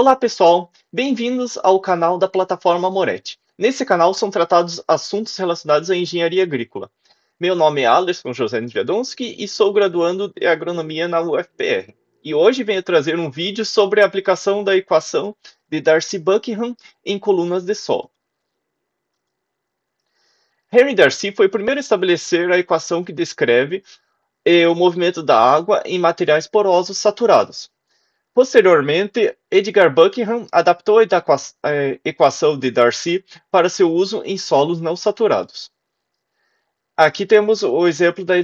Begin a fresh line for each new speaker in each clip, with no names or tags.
Olá pessoal, bem-vindos ao canal da plataforma Moretti. Nesse canal são tratados assuntos relacionados à engenharia agrícola. Meu nome é Alisson José Viadonski e sou graduando de agronomia na UFPR. E hoje venho trazer um vídeo sobre a aplicação da equação de Darcy Buckingham em colunas de solo. Henry Darcy foi o primeiro a estabelecer a equação que descreve eh, o movimento da água em materiais porosos saturados. Posteriormente, Edgar Buckingham adaptou a equação de Darcy para seu uso em solos não saturados. Aqui temos o exemplo da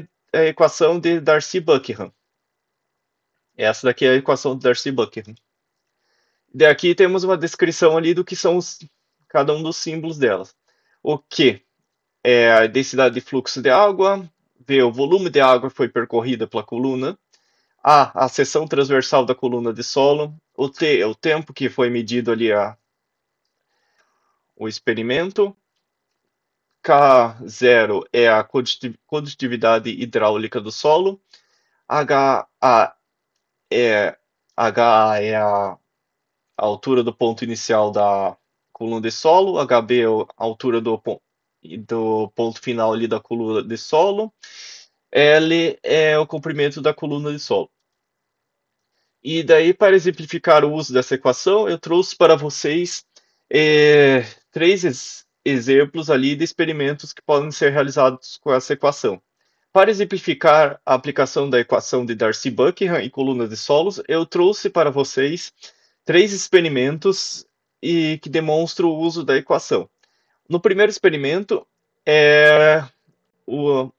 equação de Darcy-Buckingham. Essa daqui é a equação de Darcy-Buckingham. Daqui temos uma descrição ali do que são os, cada um dos símbolos delas. O q é a densidade de fluxo de água, V, o volume de água que foi percorrida pela coluna, a, a seção transversal da coluna de solo. O T é o tempo que foi medido ali a, o experimento. K0 é a condutividade hidráulica do solo. HA é, HA é a, a altura do ponto inicial da coluna de solo. HB é a altura do, do ponto final ali da coluna de solo. L é o comprimento da coluna de solo. E daí, para exemplificar o uso dessa equação, eu trouxe para vocês é, três ex exemplos ali de experimentos que podem ser realizados com essa equação. Para exemplificar a aplicação da equação de Darcy-Buckingham e colunas de solos, eu trouxe para vocês três experimentos e que demonstram o uso da equação. No primeiro experimento, é, o,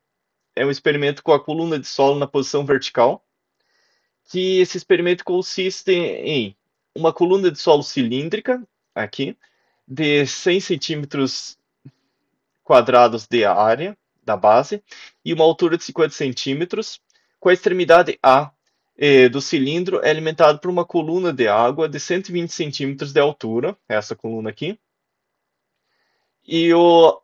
é um experimento com a coluna de solo na posição vertical, que esse experimento consiste em uma coluna de solo cilíndrica, aqui, de 100 centímetros quadrados de área da base e uma altura de 50 centímetros, com a extremidade A eh, do cilindro é alimentado por uma coluna de água de 120 centímetros de altura, essa coluna aqui, e o,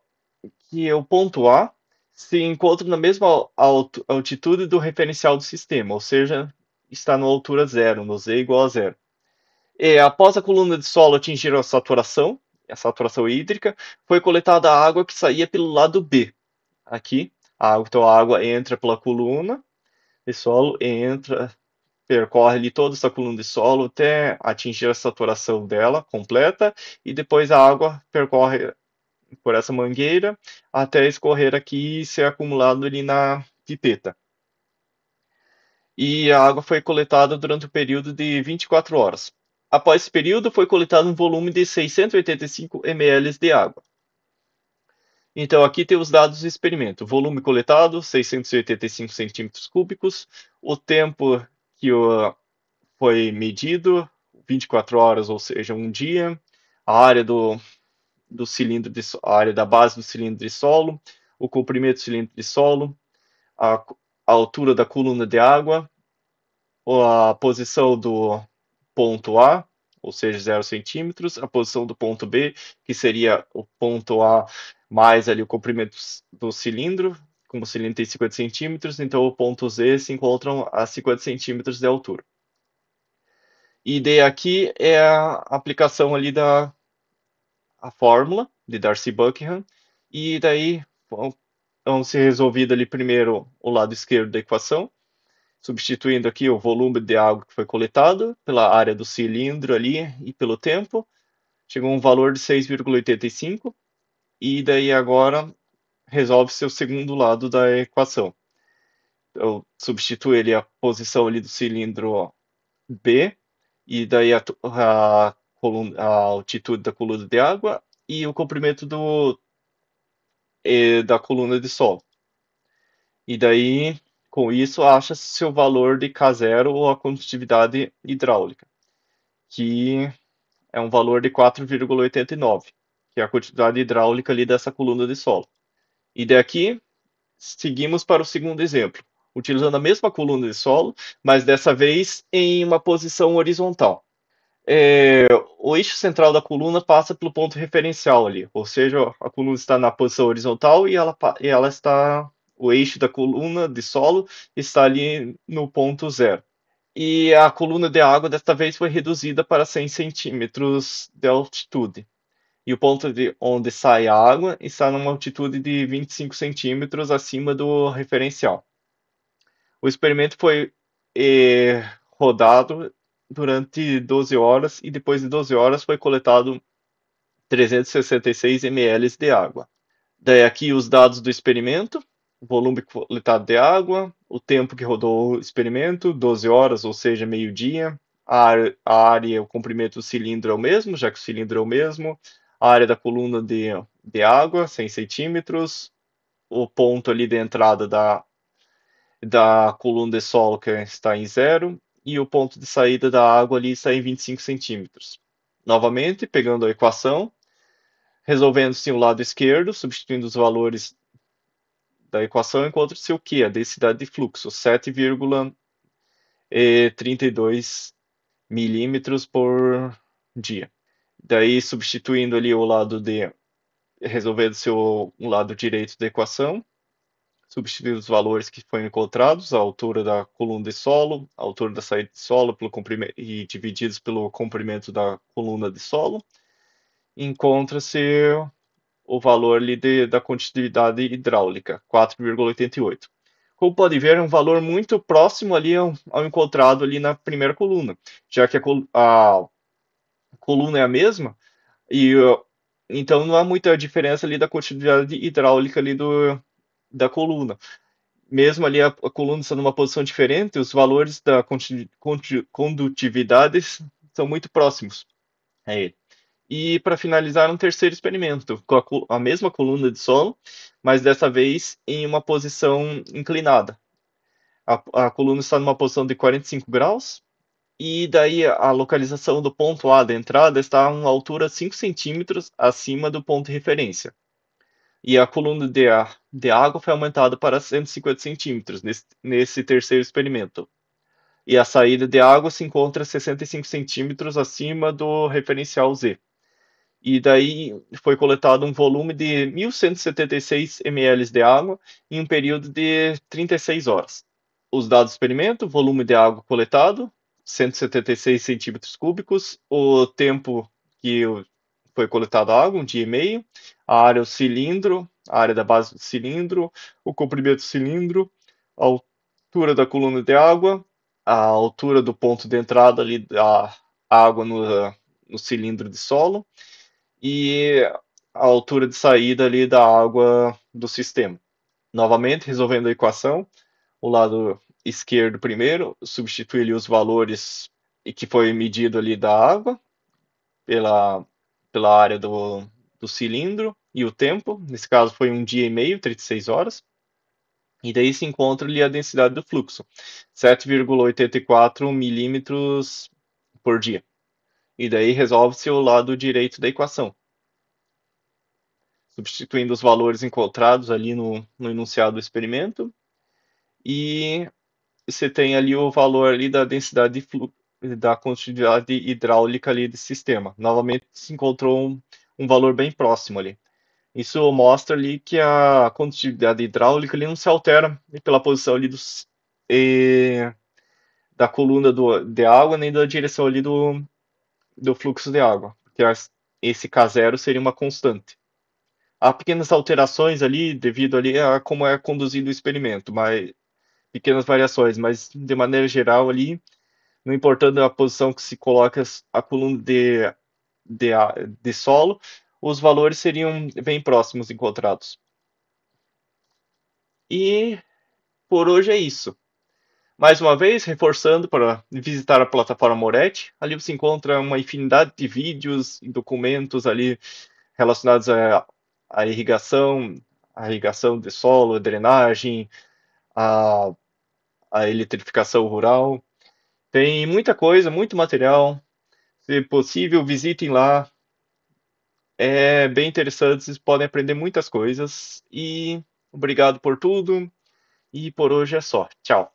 que é o ponto A se encontra na mesma alt altitude do referencial do sistema, ou seja, está na altura zero, no Z igual a zero. E, após a coluna de solo atingir a saturação, a saturação hídrica, foi coletada a água que saía pelo lado B. Aqui, a água, então a água entra pela coluna de solo, entra, percorre ali toda essa coluna de solo até atingir a saturação dela completa, e depois a água percorre por essa mangueira até escorrer aqui e ser acumulado ali na pipeta e a água foi coletada durante o um período de 24 horas. Após esse período, foi coletado um volume de 685 ml de água. Então, aqui tem os dados do experimento. Volume coletado, 685 centímetros cúbicos. O tempo que foi medido, 24 horas, ou seja, um dia. A área do, do cilindro, de, a área da base do cilindro de solo. O comprimento do cilindro de solo. A a altura da coluna de água, a posição do ponto A, ou seja, 0 centímetros, a posição do ponto B, que seria o ponto A mais ali o comprimento do cilindro, como o cilindro tem 50 centímetros, então o ponto Z se encontram a 50 centímetros de altura. E de aqui é a aplicação ali da a fórmula de Darcy Buckingham, e daí vão então, ser resolvidos ali primeiro o lado esquerdo da equação, substituindo aqui o volume de água que foi coletado pela área do cilindro ali e pelo tempo. Chegou a um valor de 6,85 e daí agora resolve-se o segundo lado da equação. Eu substituo ali a posição ali do cilindro B e daí a, a, a altitude da coluna de água e o comprimento do da coluna de solo. E daí, com isso, acha-se o valor de K0 ou a condutividade hidráulica, que é um valor de 4,89, que é a quantidade hidráulica ali dessa coluna de solo. E daqui, seguimos para o segundo exemplo, utilizando a mesma coluna de solo, mas dessa vez em uma posição horizontal é, o eixo central da coluna passa pelo ponto referencial ali, ou seja, a coluna está na posição horizontal e ela, e ela está, o eixo da coluna de solo está ali no ponto zero. E a coluna de água desta vez foi reduzida para 100 centímetros de altitude. E o ponto de onde sai a água está numa altitude de 25 centímetros acima do referencial. O experimento foi eh, rodado durante 12 horas e depois de 12 horas foi coletado 366 ml de água. Daí aqui os dados do experimento, volume coletado de água, o tempo que rodou o experimento, 12 horas, ou seja, meio-dia, a, a área, o comprimento do cilindro é o mesmo, já que o cilindro é o mesmo, a área da coluna de, de água, 100 centímetros, o ponto ali de entrada da, da coluna de solo que está em zero, e o ponto de saída da água ali está em 25 centímetros. Novamente, pegando a equação, resolvendo-se o lado esquerdo, substituindo os valores da equação, encontra-se o que? A densidade de fluxo, 7,32 milímetros por dia. Daí, substituindo ali o lado de. resolvendo-se o lado direito da equação, substituir os valores que foram encontrados, a altura da coluna de solo, a altura da saída de solo pelo comprimento, e divididos pelo comprimento da coluna de solo, encontra-se o valor ali de, da condutividade hidráulica, 4,88. Como pode ver, é um valor muito próximo ali ao, ao encontrado ali na primeira coluna, já que a, a coluna é a mesma, e então não há muita diferença ali da condutividade hidráulica ali do, da coluna. Mesmo ali a, a coluna está numa posição diferente, os valores da condutividade são muito próximos a ele. E para finalizar, um terceiro experimento, com a, a mesma coluna de solo, mas dessa vez em uma posição inclinada. A, a, coluna está numa posição de 45 graus, e daí a localização do ponto A da entrada está a uma altura 5 centímetros acima do ponto de referência e a coluna de, ar, de água foi aumentada para 150 centímetros nesse, nesse terceiro experimento. E a saída de água se encontra 65 centímetros acima do referencial Z. E daí foi coletado um volume de 1.176 ml de água em um período de 36 horas. Os dados do experimento, volume de água coletado, 176 centímetros cúbicos, o tempo que foi coletada água, um dia e meio, a área é o cilindro, a área é da base do cilindro, o comprimento do cilindro, a altura da coluna de água, a altura do ponto de entrada ali da água no, no cilindro de solo e a altura de saída ali da água do sistema. Novamente, resolvendo a equação, o lado esquerdo primeiro, ali os valores que foi medido ali da água pela pela área do, do cilindro e o tempo. Nesse caso foi um dia e meio, 36 horas. E daí se encontra ali a densidade do fluxo, 7,84 milímetros por dia. E daí resolve-se o lado direito da equação. Substituindo os valores encontrados ali no, no enunciado do experimento. E você tem ali o valor ali da densidade de fluxo da continuidade hidráulica ali do sistema. Novamente se encontrou um, um valor bem próximo ali. Isso mostra ali que a condutividade hidráulica ali não se altera pela posição ali dos, e, da coluna do, de água nem da direção ali do, do fluxo de água, porque esse K0 seria uma constante. Há pequenas alterações ali devido ali a como é conduzido o experimento, mas pequenas variações, mas de maneira geral ali não importando a posição que se coloca a coluna de, de, de solo, os valores seriam bem próximos encontrados. E por hoje é isso. Mais uma vez, reforçando para visitar a plataforma Moretti, ali você encontra uma infinidade de vídeos e documentos ali relacionados à, irrigação, à irrigação de solo, drenagem, à, a eletrificação rural, tem muita coisa, muito material. Se possível, visitem lá. É bem interessante, vocês podem aprender muitas coisas. E obrigado por tudo. E por hoje é só. Tchau.